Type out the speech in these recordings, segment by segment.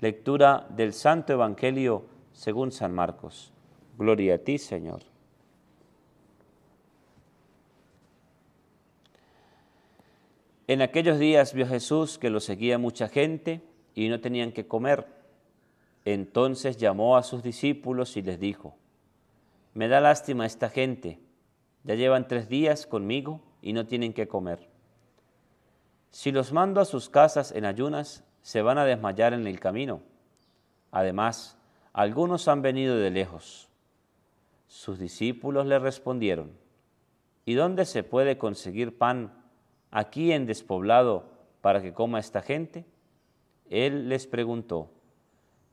Lectura del Santo Evangelio según San Marcos. Gloria a ti, Señor. En aquellos días vio Jesús que lo seguía mucha gente y no tenían que comer. Entonces llamó a sus discípulos y les dijo, Me da lástima esta gente, ya llevan tres días conmigo y no tienen que comer. Si los mando a sus casas en ayunas, se van a desmayar en el camino. Además, algunos han venido de lejos. Sus discípulos le respondieron, ¿y dónde se puede conseguir pan aquí en despoblado para que coma esta gente? Él les preguntó,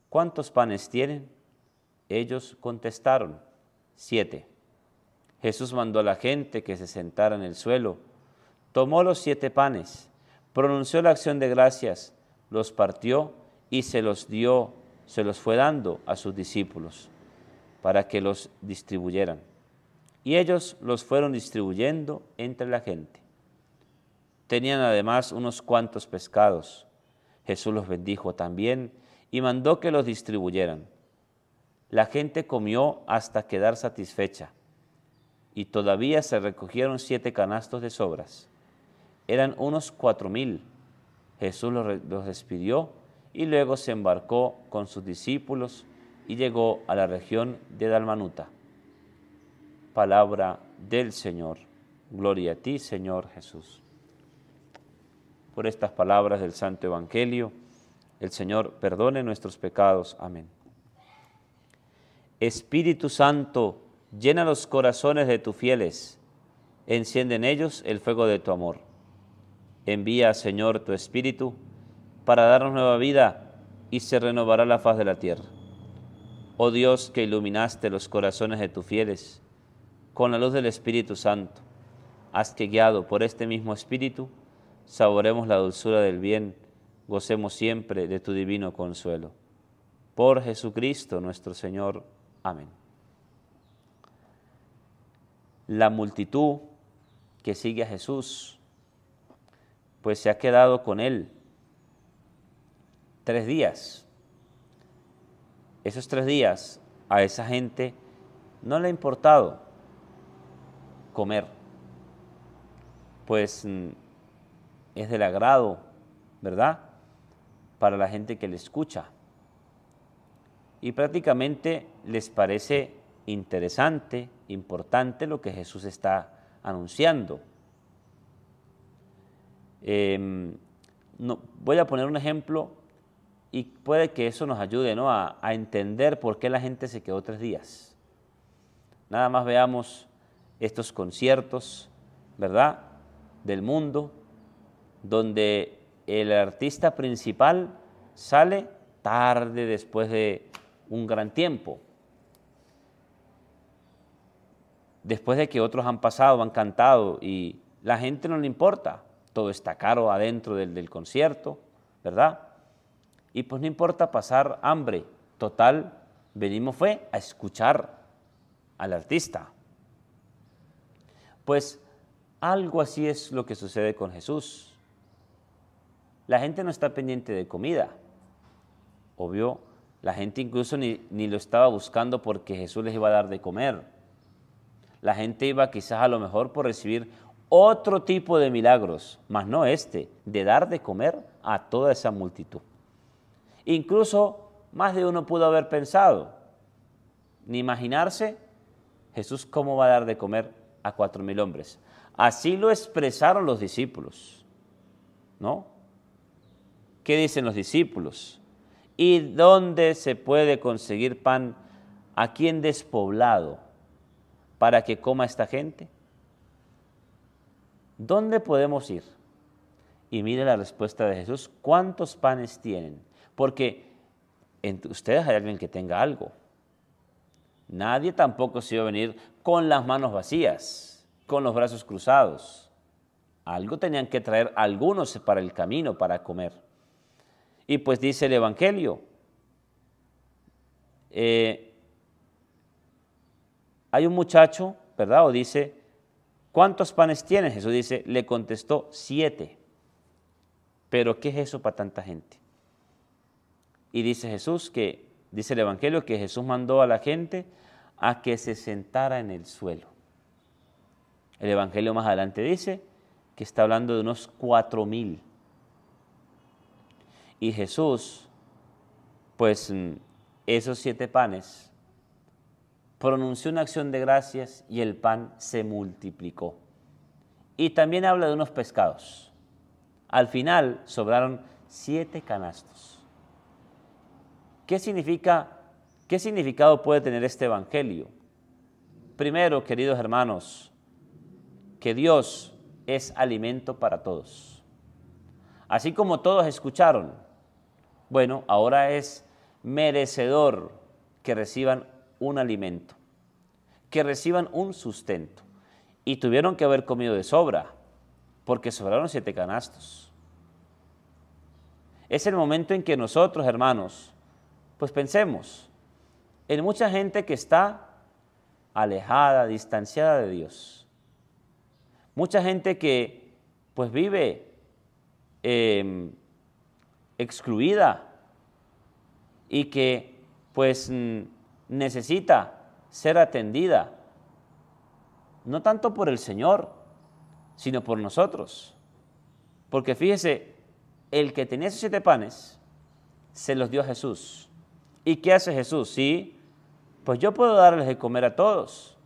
¿cuántos panes tienen? Ellos contestaron, siete. Jesús mandó a la gente que se sentara en el suelo, tomó los siete panes, pronunció la acción de gracias, los partió y se los dio, se los fue dando a sus discípulos para que los distribuyeran. Y ellos los fueron distribuyendo entre la gente. Tenían además unos cuantos pescados. Jesús los bendijo también y mandó que los distribuyeran. La gente comió hasta quedar satisfecha y todavía se recogieron siete canastos de sobras. Eran unos cuatro mil Jesús los, despidió y luego se embarcó con sus discípulos y llegó a la región de Dalmanuta. Palabra del Señor. Gloria a ti, Señor Jesús. Por estas palabras del Santo Evangelio, el Señor perdone nuestros pecados. Amén. Espíritu Santo, llena los corazones de tus fieles, enciende en ellos el fuego de tu amor. Envía, Señor, tu Espíritu para darnos nueva vida y se renovará la faz de la tierra. Oh Dios que iluminaste los corazones de tus fieles con la luz del Espíritu Santo, haz que guiado por este mismo Espíritu saboremos la dulzura del bien, gocemos siempre de tu divino consuelo. Por Jesucristo nuestro Señor. Amén. La multitud que sigue a Jesús pues se ha quedado con él tres días. Esos tres días a esa gente no le ha importado comer, pues mm, es del agrado, ¿verdad? Para la gente que le escucha. Y prácticamente les parece interesante, importante lo que Jesús está anunciando. Em, voy a poner un ejemplo y puede que eso nos ayude a, entender por qué la gente se quedó tres días. Nada más veamos estos conciertos, ¿verdad? Del mundo, donde el artista principal sale tarde después de un gran tiempo. Después de que otros han pasado, han cantado y la gente no le importa todo está caro adentro del, concierto, ¿verdad? Y pues no importa pasar hambre, total, venimos fue a escuchar al artista. Pues algo así es lo que sucede con Jesús. La gente no está pendiente de comida. Obvio, la gente incluso ni, ni, lo estaba buscando porque Jesús les iba a dar de comer. La gente iba quizás a lo mejor por recibir otro tipo de milagros, mas no este, de dar de comer a toda esa multitud. Incluso más de uno pudo haber pensado, ni imaginarse, Jesús cómo va a dar de comer a cuatro mil hombres. Así lo expresaron los discípulos, ¿no? ¿Qué dicen los discípulos? ¿Y dónde se puede conseguir pan? ¿A en despoblado para que coma esta gente? ¿dónde podemos ir? Y mire la respuesta de Jesús, ¿cuántos panes tienen? Porque entre ustedes hay alguien que tenga algo. Nadie tampoco se iba a venir con las manos vacías, con los brazos cruzados. Algo tenían que traer algunos para el camino, para comer. Y pues dice el Evangelio, eh, hay un muchacho, ¿verdad? O dice, ¿Cuántos panes tienes? Jesús dice, le contestó, siete. Pero ¿qué es eso para tanta gente? Y dice Jesús que, dice el Evangelio, que Jesús mandó a la gente a que se sentara en el suelo. El Evangelio más adelante dice que está hablando de unos cuatro mil. Y Jesús, pues mm, esos siete panes pronunció una acción de gracias y el pan se multiplicó. Y también habla de unos pescados. Al final sobraron siete canastos. ¿Qué significa? ¿Qué significado puede tener este evangelio? Primero, queridos hermanos, que Dios es alimento para todos. Así como todos escucharon, bueno, ahora es merecedor que reciban un alimento, que reciban un sustento. Y tuvieron que haber comido de sobra, porque sobraron siete canastos. Es el momento en que nosotros, hermanos, pues pensemos en mucha gente que está alejada, distanciada de Dios. Mucha gente que pues vive em, excluida y que pues mm, necesita ser atendida, no tanto por el Señor, sino por nosotros. Porque fíjese, el que tenía esos siete panes, se los dio a Jesús. ¿Y qué hace Jesús? Sí, pues yo puedo darles de comer a todos,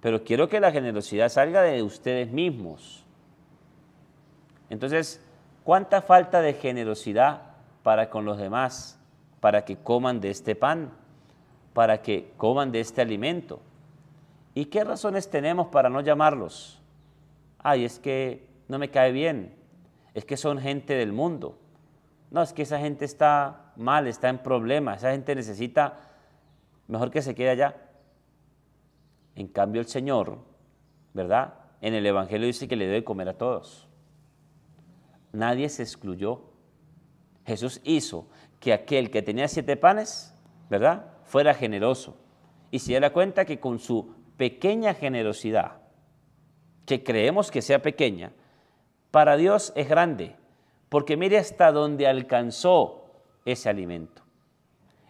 pero quiero que la generosidad salga de ustedes mismos. Entonces, ¿cuánta falta de generosidad para con los demás, para que coman de este pan? para que coman de este alimento. ¿Y qué razones tenemos para no llamarlos? Ay, es que no me cae bien, es que son gente del mundo. No, es que esa gente está mal, está en problemas, esa gente necesita, mejor que se quede allá. En cambio el Señor, ¿verdad? En el Evangelio dice que le debe comer a todos. Nadie se excluyó. Jesús hizo que aquel que tenía siete panes, ¿verdad? fuera generoso y se diera cuenta que con su pequeña generosidad, que creemos que sea pequeña, para Dios es grande, porque mire hasta dónde alcanzó ese alimento.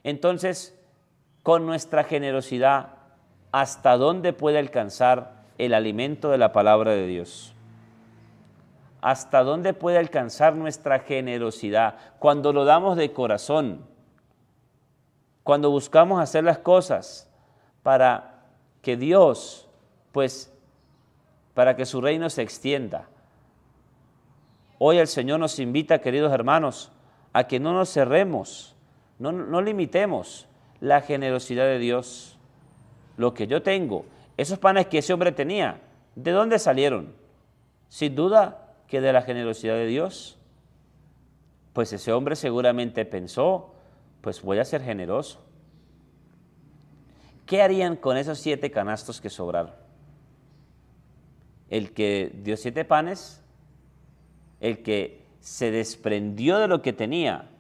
Entonces, con nuestra generosidad, ¿hasta dónde puede alcanzar el alimento de la palabra de Dios? ¿Hasta dónde puede alcanzar nuestra generosidad cuando lo damos de corazón? cuando buscamos hacer las cosas para que Dios, pues, para que su reino se extienda. Hoy el Señor nos invita, queridos hermanos, a que no nos cerremos, no, no limitemos la generosidad de Dios. Lo que yo tengo, esos panes que ese hombre tenía, ¿de dónde salieron? Sin duda que de la generosidad de Dios. Pues ese hombre seguramente pensó, pues voy a ser generoso. ¿Qué harían con esos siete canastos que sobraron? El que dio siete panes, el que se desprendió de lo que tenía,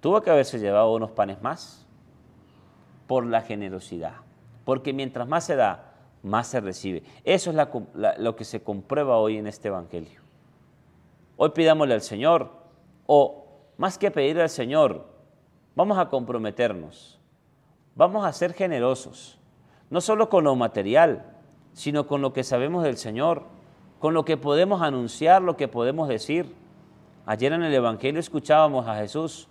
tuvo que haberse llevado unos panes más por la generosidad. Porque mientras más se da, más se recibe. Eso es lo que se comprueba hoy en este Evangelio. Hoy pidámosle al Señor, o más que pedirle al Señor, Vamos a comprometernos, vamos a ser generosos, no solo con lo material, sino con lo que sabemos del Señor, con lo que podemos anunciar, lo que podemos decir. Ayer en el Evangelio escuchábamos a Jesús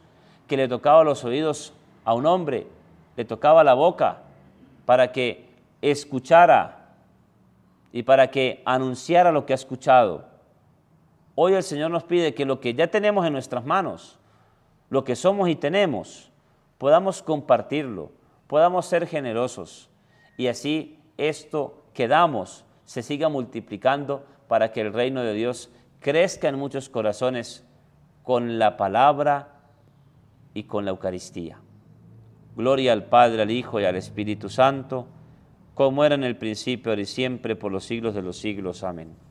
que le tocaba los oídos a un hombre, le tocaba la boca para que escuchara y para que anunciara lo que ha escuchado. Hoy el Señor nos pide que lo que ya tenemos en nuestras manos, lo que somos y tenemos, podamos compartirlo, podamos ser generosos y así esto que damos se siga multiplicando para que el reino de Dios crezca en muchos corazones con la palabra y con la Eucaristía. Gloria al Padre, al Hijo y al Espíritu Santo, como era en el principio, ahora y siempre, por los siglos de los siglos. Amén.